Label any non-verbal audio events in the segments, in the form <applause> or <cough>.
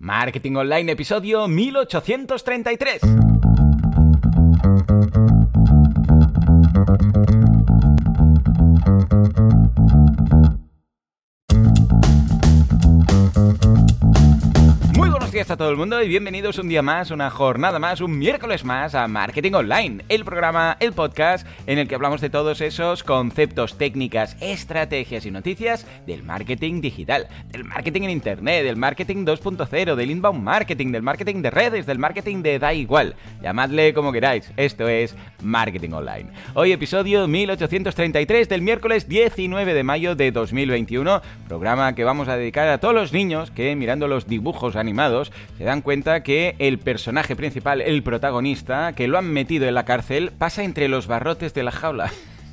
Marketing Online, episodio 1833. a todo el mundo y bienvenidos un día más, una jornada más, un miércoles más a Marketing Online, el programa, el podcast en el que hablamos de todos esos conceptos, técnicas, estrategias y noticias del marketing digital, del marketing en Internet, del marketing 2.0, del inbound marketing, del marketing de redes, del marketing de da igual. Llamadle como queráis, esto es Marketing Online. Hoy episodio 1833 del miércoles 19 de mayo de 2021, programa que vamos a dedicar a todos los niños que mirando los dibujos animados se dan cuenta que el personaje principal, el protagonista, que lo han metido en la cárcel, pasa entre los barrotes de la jaula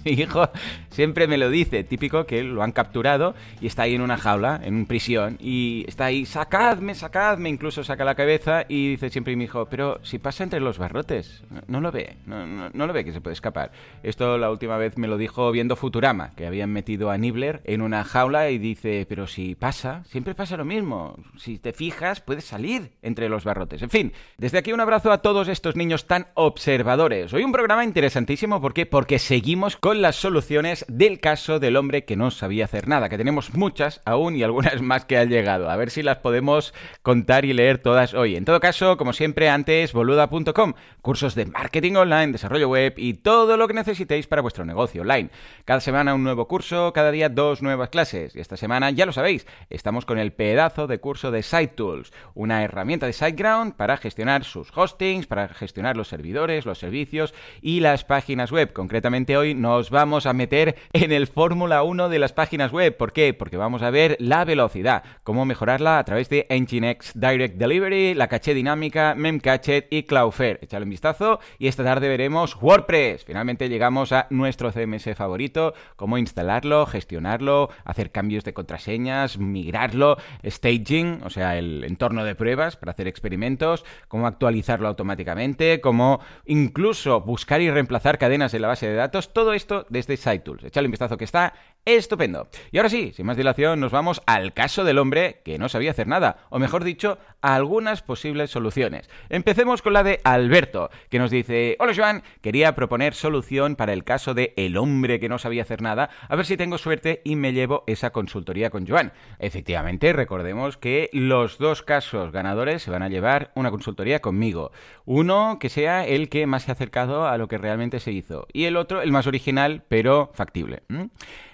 mi hijo siempre me lo dice, típico que lo han capturado y está ahí en una jaula, en prisión, y está ahí, sacadme, sacadme, incluso saca la cabeza y dice siempre mi hijo, pero si pasa entre los barrotes, no, lo ve, no, lo ve que se puede escapar. Esto la última vez me lo dijo viendo Futurama, que habían metido a Nibbler en una jaula y dice, pero si pasa, siempre pasa lo mismo, si te fijas puedes salir entre los barrotes. En fin, desde aquí un abrazo a todos estos niños tan observadores. Hoy un programa interesantísimo, ¿por qué? Porque seguimos con las soluciones del caso del hombre que no sabía hacer nada, que tenemos muchas aún y algunas más que han llegado. A ver si las podemos contar y leer todas hoy. En todo caso, como siempre, antes boluda.com, cursos de marketing online, desarrollo web y todo lo que necesitéis para vuestro negocio online. Cada semana un nuevo curso, cada día dos nuevas clases. Y esta semana, ya lo sabéis, estamos con el pedazo de curso de SiteTools, una herramienta de SiteGround para gestionar sus hostings, para gestionar los servidores, los servicios y las páginas web. Concretamente hoy nos vamos a meter en el Fórmula 1 de las páginas web. ¿Por qué? Porque vamos a ver la velocidad, cómo mejorarla a través de Nginx Direct Delivery, la caché dinámica, Memcached y Cloudflare. Echale un vistazo y esta tarde veremos WordPress. Finalmente llegamos a nuestro CMS favorito, cómo instalarlo, gestionarlo, hacer cambios de contraseñas, migrarlo, staging, o sea, el entorno de pruebas para hacer experimentos, cómo actualizarlo automáticamente, cómo incluso buscar y reemplazar cadenas en la base de datos. Todo esto desde este Tools, echale un vistazo que está estupendo. Y ahora sí, sin más dilación, nos vamos al caso del hombre que no sabía hacer nada, o mejor dicho, a algunas posibles soluciones. Empecemos con la de Alberto, que nos dice, hola Joan, quería proponer solución para el caso de el hombre que no sabía hacer nada, a ver si tengo suerte y me llevo esa consultoría con Joan. Efectivamente, recordemos que los dos casos ganadores se van a llevar una consultoría conmigo. Uno que sea el que más se ha acercado a lo que realmente se hizo, y el otro el más original, pero factible.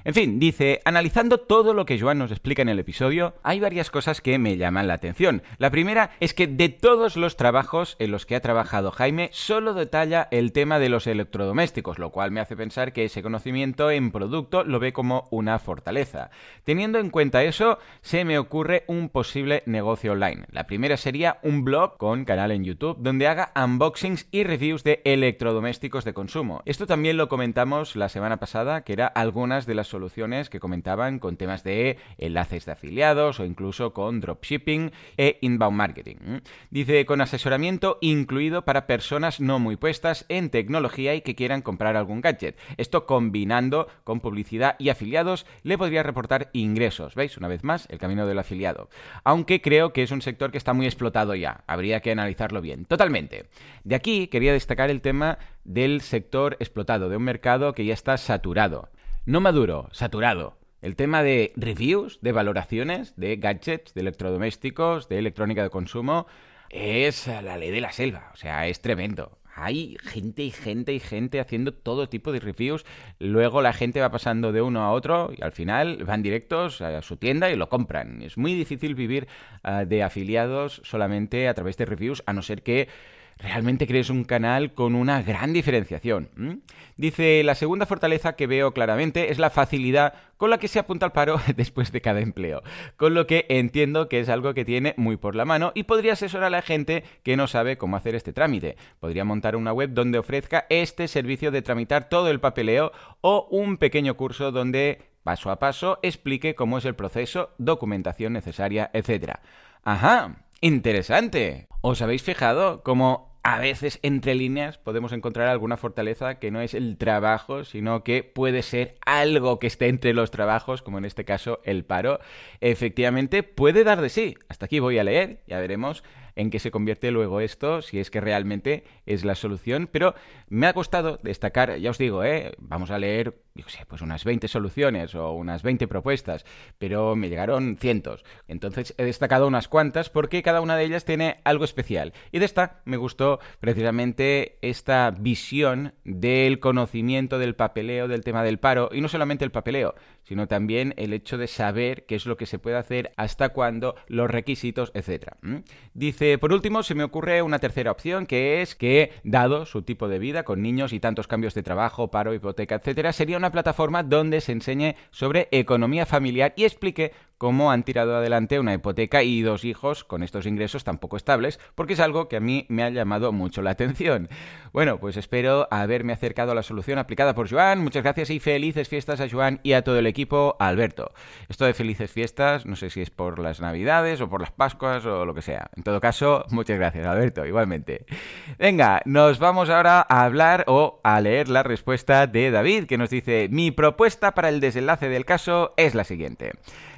En fin, dice, analizando todo lo que Joan nos explica en el episodio, hay varias cosas que me llaman la atención. La primera es que de todos los trabajos en los que ha trabajado Jaime, solo detalla el tema de los electrodomésticos, lo cual me hace pensar que ese conocimiento en producto lo ve como una fortaleza. Teniendo en cuenta eso, se me ocurre un posible negocio online. La primera sería un blog con canal en YouTube donde haga unboxings y reviews de electrodomésticos de consumo. Esto también lo comentamos la semana pasada, que era algunas de las soluciones soluciones que comentaban con temas de enlaces de afiliados o incluso con dropshipping e inbound marketing. Dice, con asesoramiento incluido para personas no muy puestas en tecnología y que quieran comprar algún gadget. Esto combinando con publicidad y afiliados le podría reportar ingresos. ¿Veis? Una vez más, el camino del afiliado. Aunque creo que es un sector que está muy explotado ya. Habría que analizarlo bien. Totalmente. De aquí quería destacar el tema del sector explotado, de un mercado que ya está saturado. No maduro, saturado. El tema de reviews, de valoraciones, de gadgets, de electrodomésticos, de electrónica de consumo, es la ley de la selva. O sea, es tremendo. Hay gente y gente y gente haciendo todo tipo de reviews. Luego la gente va pasando de uno a otro y al final van directos a su tienda y lo compran. Es muy difícil vivir ah, de afiliados solamente a través de reviews, a no ser que realmente crees un canal con una gran diferenciación. ¿Mm? Dice, la segunda fortaleza que veo claramente es la facilidad con la que se apunta al paro <laughs> después de cada empleo, con lo que entiendo que es algo que tiene muy por la mano y podría asesorar a la gente que no sabe cómo hacer este trámite. Podría montar una web donde ofrezca este servicio de tramitar todo el papeleo o un pequeño curso donde paso a paso explique cómo es el proceso, documentación necesaria, etc. Ajá, interesante. ¿Os habéis fijado cómo a veces entre líneas podemos encontrar alguna fortaleza que no es el trabajo, sino que puede ser algo que esté entre los trabajos, como en este caso el paro? Efectivamente, puede dar de sí. Hasta aquí voy a leer, ya veremos en qué se convierte luego esto, si es que realmente es la solución, pero me ha costado destacar, ya os digo, ¿eh? vamos a leer yo sé, pues unas 20 soluciones o unas 20 propuestas, pero me llegaron cientos. Entonces he destacado unas cuantas porque cada una de ellas tiene algo especial. Y de esta me gustó precisamente esta visión del conocimiento del papeleo, del tema del paro, y no solamente el papeleo, sino también el hecho de saber qué es lo que se puede hacer, hasta cuándo, los requisitos, etc. Dice, por último, se me ocurre una tercera opción, que es que, dado su tipo de vida, con niños y tantos cambios de trabajo, paro, hipoteca, etcétera, sería una plataforma donde se enseñe sobre economía familiar y explique cómo han tirado adelante una hipoteca y dos hijos con estos ingresos tan poco estables, porque es algo que a mí me ha llamado mucho la atención. Bueno, pues espero haberme acercado a la solución aplicada por Joan. Muchas gracias y felices fiestas a Joan y a todo el equipo, Alberto. Esto de felices fiestas, no sé si es por las Navidades o por las Pascuas o lo que sea. En todo caso, muchas gracias, Alberto, igualmente. Venga, nos vamos ahora a hablar o a leer la respuesta de David, que nos dice, mi propuesta para el desenlace del caso es la siguiente.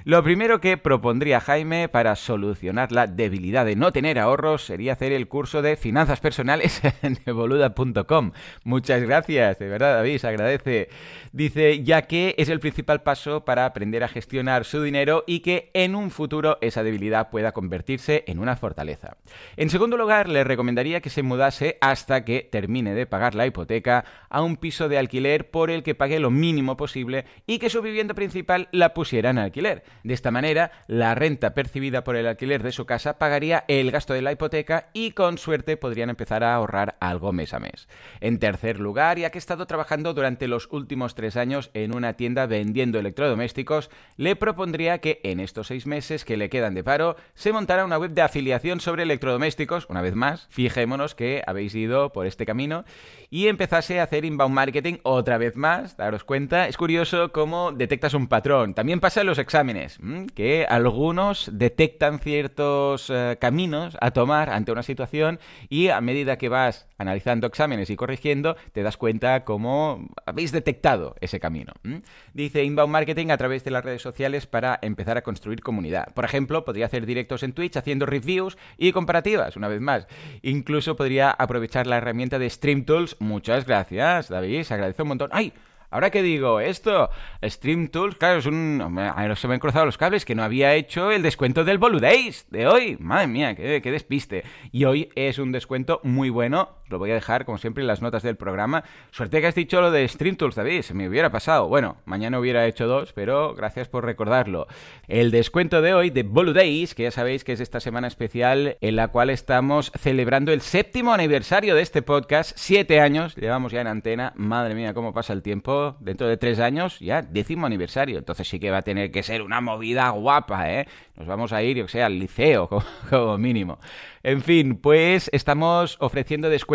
Lo primero que propondría Jaime para solucionar la debilidad de no tener ahorros sería hacer el curso de finanzas personales <laughs> en evoluda.com. Muchas gracias, de verdad, David, se agradece. Dice, ya que es el principal paso para aprender a gestionar su dinero y que en un futuro esa debilidad pueda convertirse en una fortaleza. En segundo lugar, le recomendaría que se mudase hasta que termine de pagar la hipoteca a un piso de alquiler por el que pague lo mínimo posible y que su vivienda principal la pusiera en alquiler. De esta manera, la renta percibida por el alquiler de su casa pagaría el gasto de la hipoteca y con suerte podrían empezar a ahorrar algo mes a mes. En tercer lugar, ya que he estado trabajando durante los últimos tres años en una tienda vendiendo electrodomésticos, le propondría que en estos seis meses que le quedan de paro, se montara una web de afiliación sobre electrodomésticos, una vez más, fijémonos que habéis ido por este camino, y empezase a hacer inbound marketing otra vez más, daros cuenta, es curioso cómo detectas un patrón, también pasa en los exámenes, Mm, que algunos detectan ciertos eh, caminos a tomar ante una situación y a medida que vas analizando exámenes y corrigiendo, te das cuenta cómo habéis detectado ese camino. Mm. Dice inbound marketing a través de las redes sociales para empezar a construir comunidad. Por ejemplo, podría hacer directos en Twitch haciendo reviews y comparativas, una vez más. Incluso podría aprovechar la herramienta de Stream Tools. Muchas gracias, David, se agradece un montón. ¡Ay! Ahora que digo esto, Stream Tools, claro, es un. A no se me han cruzado los cables que no había hecho el descuento del boludéis de hoy. Madre mía, qué despiste. Y hoy es un descuento muy bueno lo voy a dejar, como siempre, en las notas del programa. Suerte que has dicho lo de Stream Tools, David. Se me hubiera pasado. Bueno, mañana hubiera hecho dos, pero gracias por recordarlo. El descuento de hoy de Blue Days, que ya sabéis que es esta semana especial en la cual estamos celebrando el séptimo aniversario de este podcast. Siete años llevamos ya en antena. Madre mía, cómo pasa el tiempo. Dentro de tres años, ya décimo aniversario. Entonces sí que va a tener que ser una movida guapa, ¿eh? Nos vamos a ir, yo que sea, al liceo, <laughs> como mínimo. En fin, pues estamos ofreciendo descuentos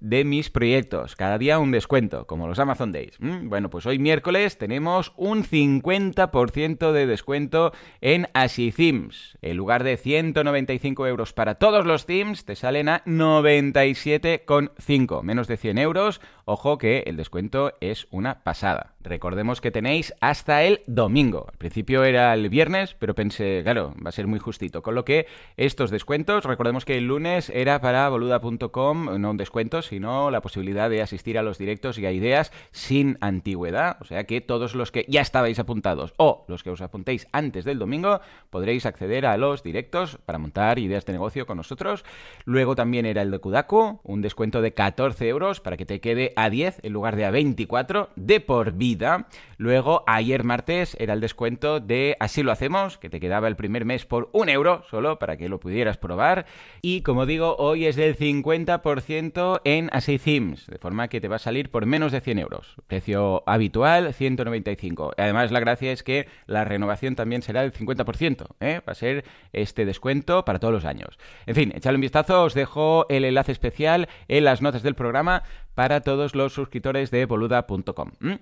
de mis proyectos. Cada día un descuento, como los Amazon Days. Mm, bueno, pues hoy miércoles tenemos un 50% de descuento en AsiThemes. En lugar de 195 euros para todos los teams te salen a 97,5, menos de 100 euros Ojo que el descuento es una pasada. Recordemos que tenéis hasta el domingo. Al principio era el viernes, pero pensé, claro, va a ser muy justito. Con lo que estos descuentos, recordemos que el lunes era para boluda.com, no un descuento, sino la posibilidad de asistir a los directos y a ideas sin antigüedad. O sea que todos los que ya estabais apuntados o los que os apuntéis antes del domingo podréis acceder a los directos para montar ideas de negocio con nosotros. Luego también era el de Kudaku, un descuento de 14 euros para que te quede a 10 en lugar de a 24 de por vida. Luego, ayer martes era el descuento de Así lo hacemos, que te quedaba el primer mes por un euro solo para que lo pudieras probar. Y como digo, hoy es del 50% en Así Themes, de forma que te va a salir por menos de 100 euros. Precio habitual, 195. Además, la gracia es que la renovación también será del 50%. ¿eh? Va a ser este descuento para todos los años. En fin, echadle un vistazo, os dejo el enlace especial en las notas del programa para todos los suscriptores de boluda.com. ¿Mm?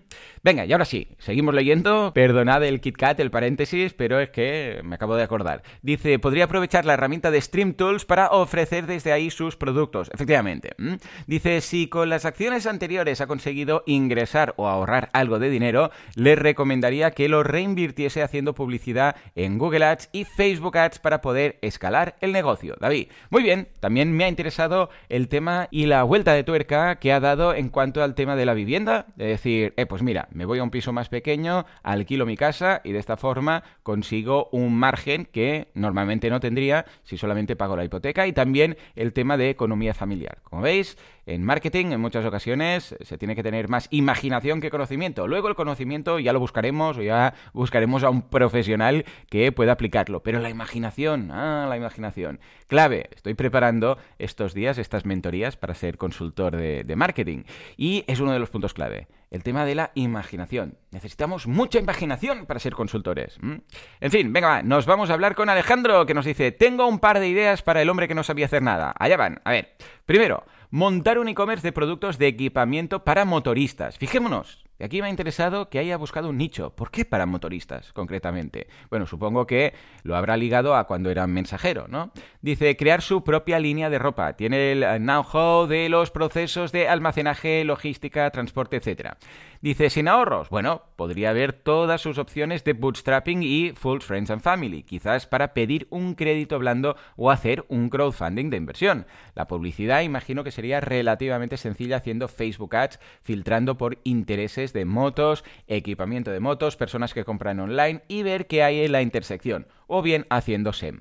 Venga, y ahora sí, seguimos leyendo. Perdonad el KitKat, el paréntesis, pero es que me acabo de acordar. Dice, podría aprovechar la herramienta de Stream Tools para ofrecer desde ahí sus productos. Efectivamente. ¿Mm? Dice, si con las acciones anteriores ha conseguido ingresar o ahorrar algo de dinero, le recomendaría que lo reinvirtiese haciendo publicidad en Google Ads y Facebook Ads para poder escalar el negocio. David, muy bien, también me ha interesado el tema y la vuelta de tuerca que ha dado en cuanto al tema de la vivienda. Es decir, eh, pues mira, me voy a un piso más pequeño, alquilo mi casa y de esta forma consigo un margen que normalmente no tendría si solamente pago la hipoteca y también el tema de economía familiar. Como veis, en marketing en muchas ocasiones se tiene que tener más imaginación que conocimiento. Luego el conocimiento ya lo buscaremos o ya buscaremos a un profesional que pueda aplicarlo. Pero la imaginación, ah, la imaginación. Clave, estoy preparando estos días estas mentorías para ser consultor de, marketing y es uno de los puntos clave el tema de la imaginación. Necesitamos mucha imaginación para ser consultores. En fin, venga, va, nos vamos a hablar con Alejandro, que nos dice, tengo un par de ideas para el hombre que no sabía hacer nada. Allá van. A ver, primero, montar un e-commerce de productos de equipamiento para motoristas. Fijémonos, y aquí me ha interesado que haya buscado un nicho. ¿Por qué para motoristas, concretamente? Bueno, supongo que lo habrá ligado a cuando era mensajero, ¿no? Dice, crear su propia línea de ropa. Tiene el know-how de los procesos de almacenaje, logística, transporte, etc. Dice, sin ahorros. Bueno, podría ver todas sus opciones de bootstrapping y full friends and family, quizás para pedir un crédito blando o hacer un crowdfunding de inversión. La publicidad imagino que sería relativamente sencilla haciendo Facebook Ads, filtrando por intereses de motos, equipamiento de motos, personas que compran online y ver qué hay en la intersección o bien haciéndose.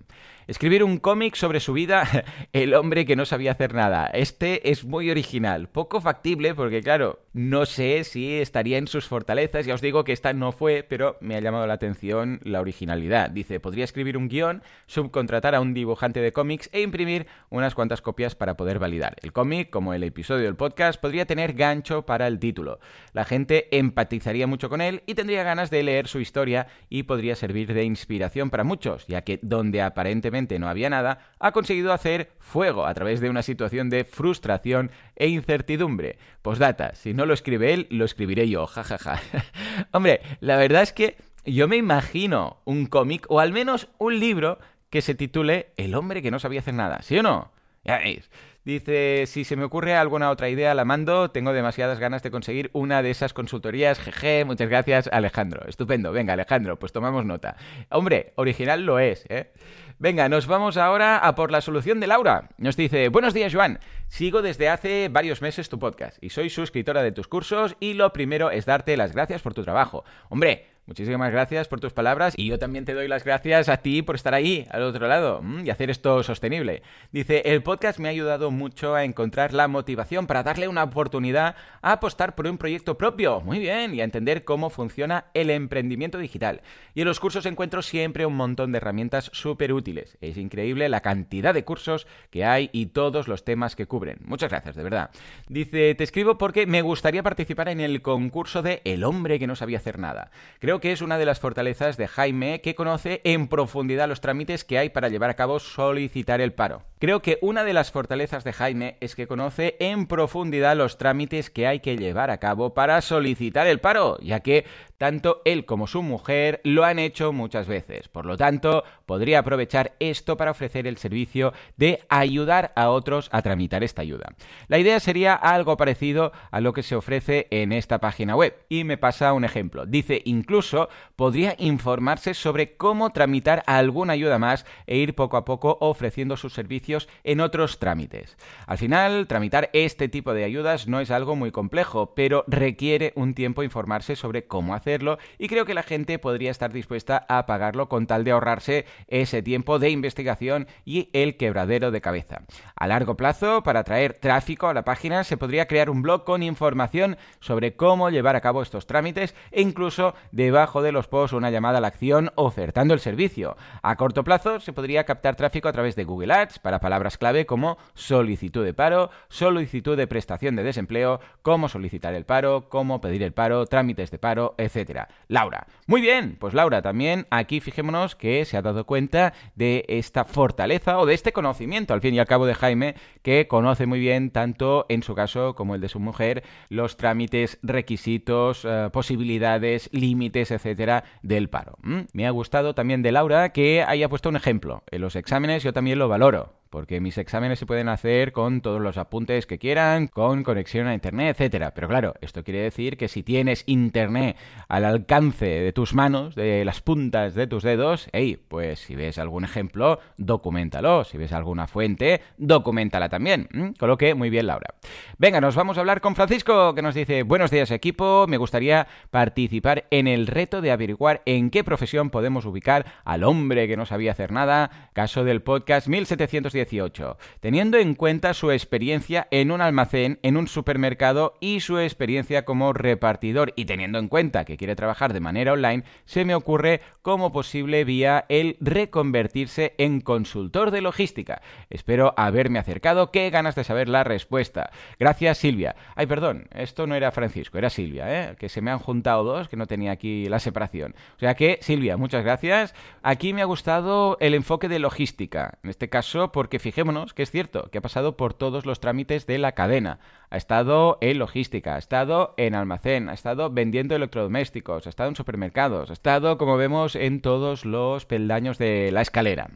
Escribir un cómic sobre su vida, <laughs> el hombre que no sabía hacer nada. Este es muy original, poco factible porque claro, no sé si estaría en sus fortalezas, ya os digo que esta no fue, pero me ha llamado la atención la originalidad. Dice, podría escribir un guión, subcontratar a un dibujante de cómics e imprimir unas cuantas copias para poder validar. El cómic, como el episodio del podcast, podría tener gancho para el título. La gente empatizaría mucho con él y tendría ganas de leer su historia y podría servir de inspiración para muchos ya que donde aparentemente no había nada, ha conseguido hacer fuego a través de una situación de frustración e incertidumbre. data si no lo escribe él, lo escribiré yo, jajaja. <laughs> Hombre, la verdad es que yo me imagino un cómic, o al menos un libro, que se titule El hombre que no sabía hacer nada, ¿sí o no? Ya veis. Dice, si se me ocurre alguna otra idea, la mando. Tengo demasiadas ganas de conseguir una de esas consultorías. Jeje, muchas gracias, Alejandro. Estupendo. Venga, Alejandro, pues tomamos nota. Hombre, original lo es, ¿eh? Venga, nos vamos ahora a por la solución de Laura. Nos dice, buenos días Joan, sigo desde hace varios meses tu podcast y soy suscriptora de tus cursos y lo primero es darte las gracias por tu trabajo. Hombre, Muchísimas gracias por tus palabras y yo también te doy las gracias a ti por estar ahí, al otro lado, mm, y hacer esto sostenible. Dice, el podcast me ha ayudado mucho a encontrar la motivación para darle una oportunidad a apostar por un proyecto propio, muy bien, y a entender cómo funciona el emprendimiento digital. Y en los cursos encuentro siempre un montón de herramientas súper útiles. Es increíble la cantidad de cursos que hay y todos los temas que cubren. Muchas gracias, de verdad. Dice, te escribo porque me gustaría participar en el concurso de El hombre que no sabía hacer nada. Creo que es una de las fortalezas de Jaime que conoce en profundidad los trámites que hay para llevar a cabo solicitar el paro. Creo que una de las fortalezas de Jaime es que conoce en profundidad los trámites que hay que llevar a cabo para solicitar el paro, ya que tanto él como su mujer lo han hecho muchas veces. Por lo tanto, podría aprovechar esto para ofrecer el servicio de ayudar a otros a tramitar esta ayuda. La idea sería algo parecido a lo que se ofrece en esta página web. Y me pasa un ejemplo. Dice, incluso podría informarse sobre cómo tramitar alguna ayuda más e ir poco a poco ofreciendo sus servicios en otros trámites. Al final, tramitar este tipo de ayudas no es algo muy complejo, pero requiere un tiempo informarse sobre cómo hacerlo y creo que la gente podría estar dispuesta a pagarlo con tal de ahorrarse ese tiempo de investigación y el quebradero de cabeza. A largo plazo, para traer tráfico a la página, se podría crear un blog con información sobre cómo llevar a cabo estos trámites e incluso debajo de los posts una llamada a la acción ofertando el servicio. A corto plazo, se podría captar tráfico a través de Google Ads para palabras clave como solicitud de paro, solicitud de prestación de desempleo, cómo solicitar el paro, cómo pedir el paro, trámites de paro, etcétera. Laura. Muy bien, pues Laura, también aquí fijémonos que se ha dado cuenta de esta fortaleza o de este conocimiento, al fin y al cabo, de Jaime, que conoce muy bien, tanto en su caso como el de su mujer, los trámites, requisitos, eh, posibilidades, límites, etcétera, del paro. ¿Mm? Me ha gustado también de Laura que haya puesto un ejemplo. En los exámenes yo también lo valoro porque mis exámenes se pueden hacer con todos los apuntes que quieran, con conexión a internet, etcétera. Pero claro, esto quiere decir que si tienes internet al alcance de tus manos, de las puntas de tus dedos, hey, pues si ves algún ejemplo, documentalo. Si ves alguna fuente, documentala también. ¿Mm? Coloque muy bien, Laura. Venga, nos vamos a hablar con Francisco, que nos dice: Buenos días, equipo. Me gustaría participar en el reto de averiguar en qué profesión podemos ubicar al hombre que no sabía hacer nada. Caso del podcast 1700 18, teniendo en cuenta su experiencia en un almacén, en un supermercado y su experiencia como repartidor. Y teniendo en cuenta que quiere trabajar de manera online, se me ocurre como posible vía el reconvertirse en consultor de logística. Espero haberme acercado. Qué ganas de saber la respuesta. Gracias, Silvia. Ay, perdón, esto no era Francisco, era Silvia, ¿eh? que se me han juntado dos, que no tenía aquí la separación. O sea que, Silvia, muchas gracias. Aquí me ha gustado el enfoque de logística. En este caso, por porque fijémonos que es cierto, que ha pasado por todos los trámites de la cadena. Ha estado en logística, ha estado en almacén, ha estado vendiendo electrodomésticos, ha estado en supermercados, ha estado, como vemos, en todos los peldaños de la escalera.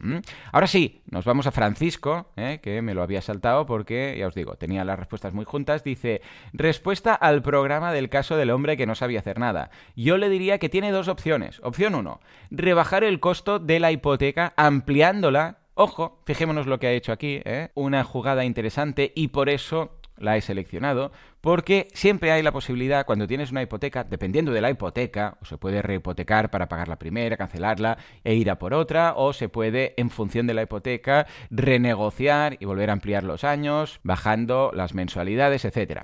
Ahora sí, nos vamos a Francisco, ¿eh? que me lo había saltado porque, ya os digo, tenía las respuestas muy juntas. Dice, respuesta al programa del caso del hombre que no sabía hacer nada. Yo le diría que tiene dos opciones. Opción 1, rebajar el costo de la hipoteca ampliándola Ojo, fijémonos lo que ha hecho aquí, ¿eh? una jugada interesante y por eso la he seleccionado, porque siempre hay la posibilidad, cuando tienes una hipoteca, dependiendo de la hipoteca, o se puede rehipotecar para pagar la primera, cancelarla e ir a por otra, o se puede, en función de la hipoteca, renegociar y volver a ampliar los años, bajando las mensualidades, etc.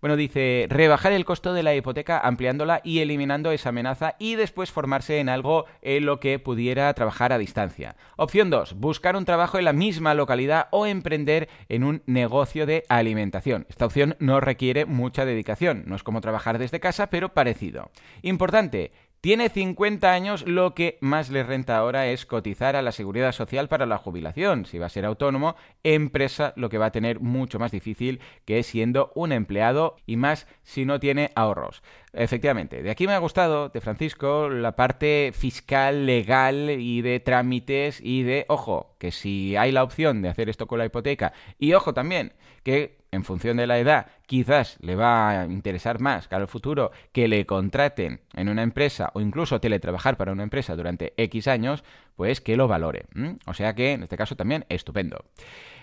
Bueno, dice, rebajar el costo de la hipoteca ampliándola y eliminando esa amenaza y después formarse en algo en lo que pudiera trabajar a distancia. Opción 2, buscar un trabajo en la misma localidad o emprender en un negocio de alimentación. Esta opción no requiere mucha dedicación. No es como trabajar desde casa, pero parecido. Importante, tiene 50 años, lo que más le renta ahora es cotizar a la seguridad social para la jubilación. Si va a ser autónomo, empresa lo que va a tener mucho más difícil que siendo un empleado y más si no tiene ahorros. Efectivamente, de aquí me ha gustado, de Francisco, la parte fiscal, legal y de trámites y de, ojo, que si hay la opción de hacer esto con la hipoteca, y ojo también, que en función de la edad quizás le va a interesar más que al futuro que le contraten en una empresa o incluso teletrabajar para una empresa durante X años, pues que lo valore. O sea que en este caso también estupendo.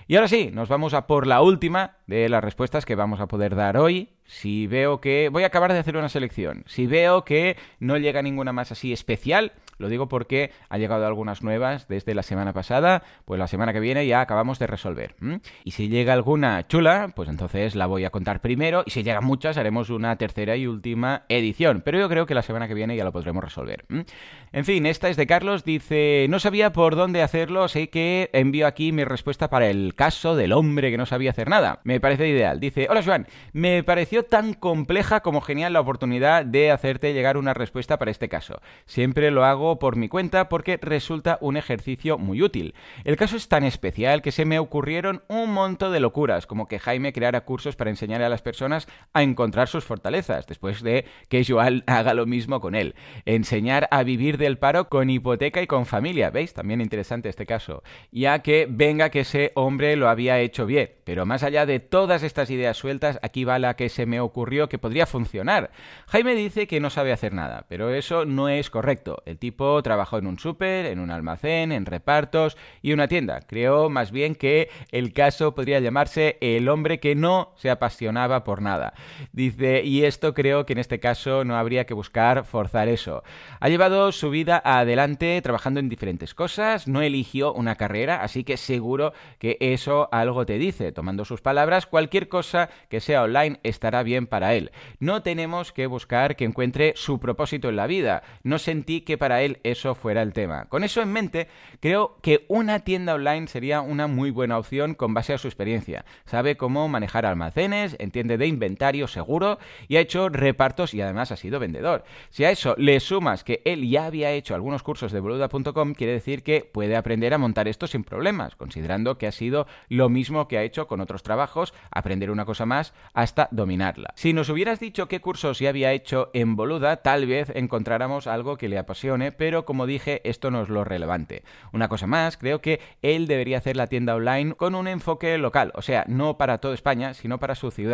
Y ahora sí, nos vamos a por la última de las respuestas que vamos a poder dar hoy. Si veo que voy a acabar de hacer una selección, si veo que no llega ninguna más así especial, lo digo porque ha llegado algunas nuevas desde la semana pasada, pues la semana que viene ya acabamos de resolver. Y si llega alguna chula, pues entonces la voy a contar primero y si llegan muchas haremos una tercera y última edición. Pero yo creo que la semana que viene ya lo podremos resolver. En fin, esta es de Carlos. Dice, no sabía por dónde hacerlo, así que envío aquí mi respuesta para el caso del hombre que no sabía hacer nada. Me parece ideal. Dice, hola Joan, me pareció tan compleja como genial la oportunidad de hacerte llegar una respuesta para este caso. Siempre lo hago por mi cuenta porque resulta un ejercicio muy útil. El caso es tan especial que se me ocurrieron un montón de locuras, como que Jaime creara cursos para enseñar a a las personas a encontrar sus fortalezas, después de que Joel <laughs> haga lo mismo con él. Enseñar a vivir del paro con hipoteca y con familia, ¿veis? También interesante este caso. Ya que venga que ese hombre lo había hecho bien. Pero más allá de todas estas ideas sueltas, aquí va la que se me ocurrió que podría funcionar. Jaime dice que no sabe hacer nada, pero eso no es correcto. El tipo trabajó en un súper, en un almacén, en repartos y una tienda. Creo más bien que el caso podría llamarse el hombre que no se apasiona por nada. Dice, y esto creo que en este caso no habría que buscar forzar eso. Ha llevado su vida adelante trabajando en diferentes cosas, no eligió una carrera, así que seguro que eso algo te dice. Tomando sus palabras, cualquier cosa que sea online estará bien para él. No tenemos que buscar que encuentre su propósito en la vida. No sentí que para él eso fuera el tema. Con eso en mente, creo que una tienda online sería una muy buena opción con base a su experiencia. Sabe cómo manejar almacenes, entiende de inventario seguro y ha hecho repartos y además ha sido vendedor. Si a eso le sumas que él ya había hecho algunos cursos de boluda.com, quiere decir que puede aprender a montar esto sin problemas, considerando que ha sido lo mismo que ha hecho con otros trabajos, aprender una cosa más hasta dominarla. Si nos hubieras dicho qué cursos ya había hecho en boluda, tal vez encontráramos algo que le apasione, pero como dije, esto no es lo relevante. Una cosa más, creo que él debería hacer la tienda online con un enfoque local, o sea, no para toda España, sino para su ciudad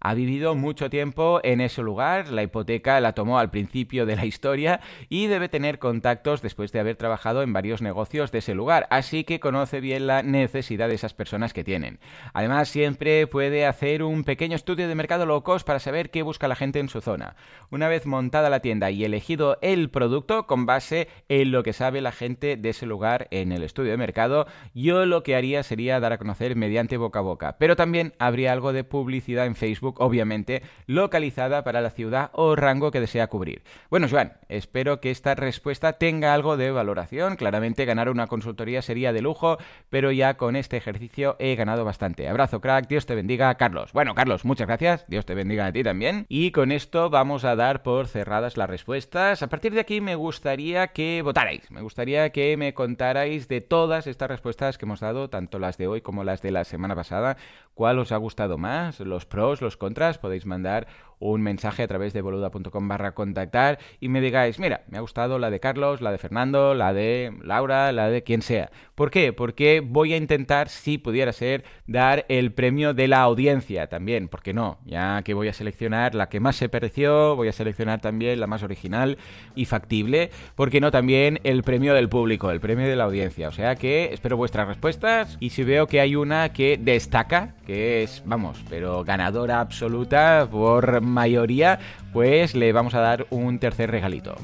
ha vivido mucho tiempo en ese lugar, la hipoteca la tomó al principio de la historia y debe tener contactos después de haber trabajado en varios negocios de ese lugar, así que conoce bien la necesidad de esas personas que tienen. Además, siempre puede hacer un pequeño estudio de mercado locos para saber qué busca la gente en su zona. Una vez montada la tienda y elegido el producto con base en lo que sabe la gente de ese lugar en el estudio de mercado, yo lo que haría sería dar a conocer mediante boca a boca, pero también habría algo de publicidad en Facebook, obviamente, localizada para la ciudad o rango que desea cubrir. Bueno, Joan, espero que esta respuesta tenga algo de valoración. Claramente ganar una consultoría sería de lujo, pero ya con este ejercicio he ganado bastante. Abrazo, crack, Dios te bendiga, Carlos. Bueno, Carlos, muchas gracias, Dios te bendiga a ti también. Y con esto vamos a dar por cerradas las respuestas. A partir de aquí me gustaría que votarais, me gustaría que me contarais de todas estas respuestas que hemos dado, tanto las de hoy como las de la semana pasada, cuál os ha gustado más, los pros, los contras, podéis mandar un mensaje a través de boluda.com barra contactar y me digáis, mira, me ha gustado la de Carlos, la de Fernando, la de Laura, la de quien sea. ¿Por qué? Porque voy a intentar, si pudiera ser, dar el premio de la audiencia también, porque no, ya que voy a seleccionar la que más se pareció, voy a seleccionar también la más original y factible, porque no también el premio del público, el premio de la audiencia. O sea que espero vuestras respuestas y si veo que hay una que destaca, que es, vamos, pero ganar ganadora absoluta por mayoría, pues le vamos a dar un tercer regalito.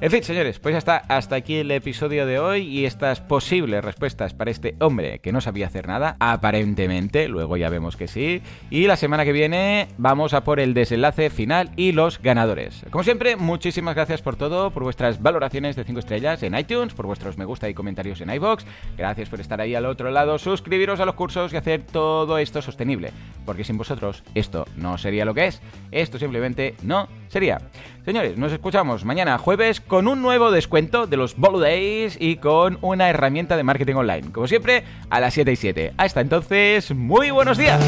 En fin, señores, pues hasta, hasta aquí el episodio de hoy y estas posibles respuestas para este hombre que no sabía hacer nada, aparentemente, luego ya vemos que sí. Y la semana que viene vamos a por el desenlace final y los ganadores. Como siempre, muchísimas gracias por todo, por vuestras valoraciones de 5 estrellas en iTunes, por vuestros me gusta y comentarios en iBox. Gracias por estar ahí al otro lado, suscribiros a los cursos y hacer todo esto sostenible, porque sin vosotros esto no sería lo que es, esto simplemente no sería. Señores, nos escuchamos mañana jueves con un nuevo descuento de los Bolo Days y con una herramienta de marketing online. Como siempre, a las 7 y 7. Hasta entonces, muy buenos días.